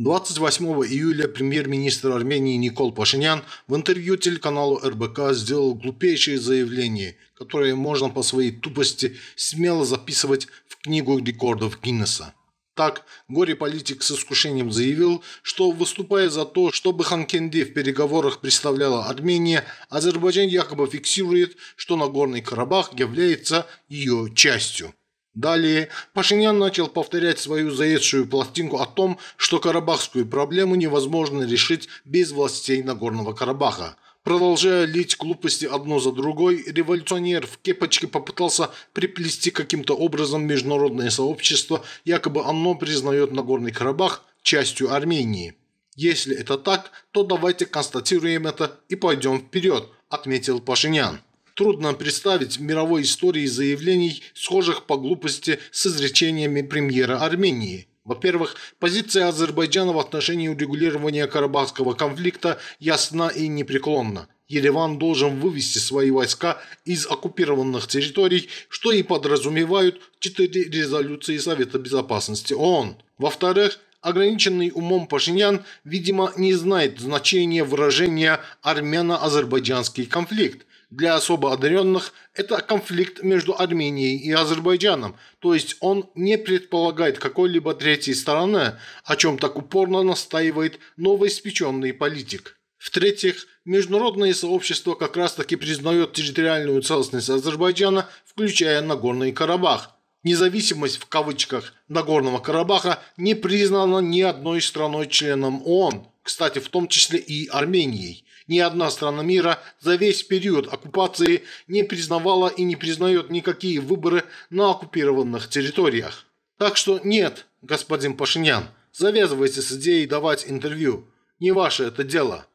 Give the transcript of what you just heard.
28 июля премьер-министр Армении Никол Пашинян в интервью телеканалу РБК сделал глупейшее заявление, которое можно по своей тупости смело записывать в книгу рекордов Гиннесса. Так, горе-политик с искушением заявил, что выступая за то, чтобы Ханкенди в переговорах представляла Армения, Азербайджан якобы фиксирует, что Нагорный Карабах является ее частью. Далее Пашинян начал повторять свою заедшую пластинку о том, что карабахскую проблему невозможно решить без властей Нагорного Карабаха. Продолжая лить глупости одно за другой, революционер в кепочке попытался приплести каким-то образом международное сообщество, якобы оно признает Нагорный Карабах частью Армении. Если это так, то давайте констатируем это и пойдем вперед, отметил Пашинян. Трудно представить в мировой истории заявлений, схожих по глупости с изречениями премьера Армении. Во-первых, позиция Азербайджана в отношении урегулирования Карабахского конфликта ясна и непреклонна. Ереван должен вывести свои войска из оккупированных территорий, что и подразумевают четыре резолюции Совета Безопасности ООН. Во-вторых, ограниченный умом Пашинян, видимо, не знает значения выражения «армяно-азербайджанский конфликт». Для особо одаренных это конфликт между Арменией и Азербайджаном, то есть он не предполагает какой-либо третьей стороны, о чем так упорно настаивает новоиспеченный политик. В-третьих, международное сообщество как раз-таки признает территориальную целостность Азербайджана, включая Нагорный Карабах. Независимость в кавычках Нагорного Карабаха не признана ни одной страной членом ООН кстати, в том числе и Арменией. Ни одна страна мира за весь период оккупации не признавала и не признает никакие выборы на оккупированных территориях. Так что нет, господин Пашинян, завязывайте с идеей давать интервью. Не ваше это дело.